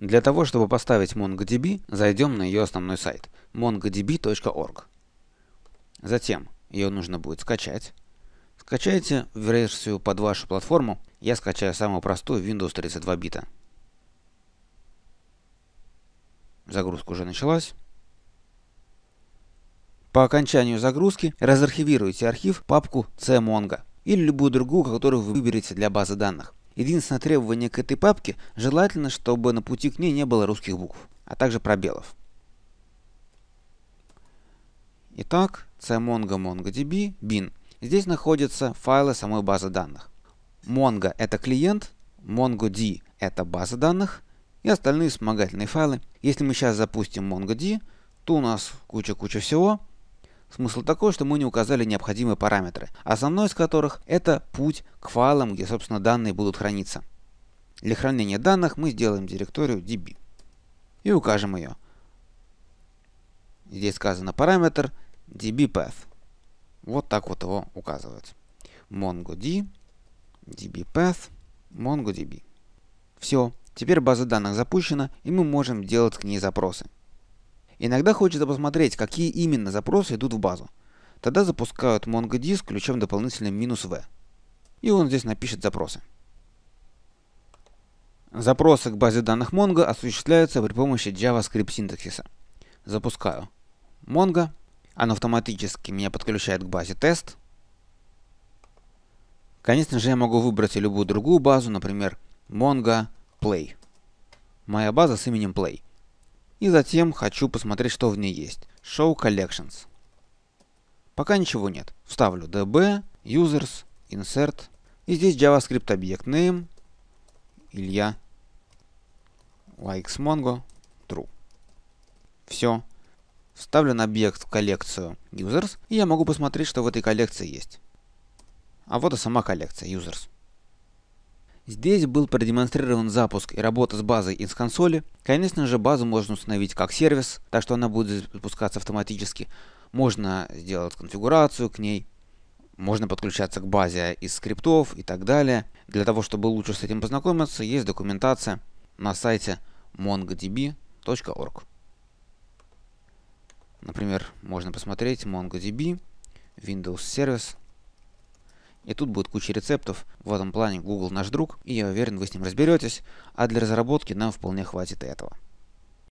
Для того, чтобы поставить MongoDB, зайдем на ее основной сайт mongodb.org. Затем ее нужно будет скачать. Скачайте версию под вашу платформу. Я скачаю самую простую Windows 32 бита. Загрузка уже началась. По окончанию загрузки разархивируйте архив папку cmongo или любую другую, которую вы выберете для базы данных. Единственное требование к этой папке – желательно, чтобы на пути к ней не было русских букв, а также пробелов. Итак, cmongo mongodb bin. Здесь находятся файлы самой базы данных. Mongo – это клиент, MongoD – это база данных и остальные вспомогательные файлы. Если мы сейчас запустим MongoD, то у нас куча-куча всего – Смысл такой, что мы не указали необходимые параметры, а основной из которых это путь к файлам, где собственно данные будут храниться. Для хранения данных мы сделаем директорию db и укажем ее. Здесь сказано параметр dbpath. Вот так вот его указывают. MongoD, dbpath, MongoDB. Все, теперь база данных запущена и мы можем делать к ней запросы. Иногда хочется посмотреть, какие именно запросы идут в базу. Тогда запускают MongoDisk с ключом дополнительным минус V. И он здесь напишет запросы. Запросы к базе данных Mongo осуществляются при помощи JavaScript синтаксиса. Запускаю Mongo. Оно автоматически меня подключает к базе тест. Конечно же, я могу выбрать и любую другую базу, например, Mongo Play. Моя база с именем Play и затем хочу посмотреть, что в ней есть. Show Collections. Пока ничего нет. Вставлю db, users, insert, и здесь JavaScript объект name, Илья, likesMongo true. Все. Вставлен объект в коллекцию users, и я могу посмотреть, что в этой коллекции есть. А вот и сама коллекция users. Здесь был продемонстрирован запуск и работа с базой из консоли. Конечно же, базу можно установить как сервис, так что она будет запускаться автоматически. Можно сделать конфигурацию к ней, можно подключаться к базе из скриптов и так далее. Для того, чтобы лучше с этим познакомиться, есть документация на сайте mongodb.org. Например, можно посмотреть MongoDB, Windows Service. И тут будет куча рецептов. В этом плане Google наш друг, и я уверен, вы с ним разберетесь. А для разработки нам вполне хватит и этого.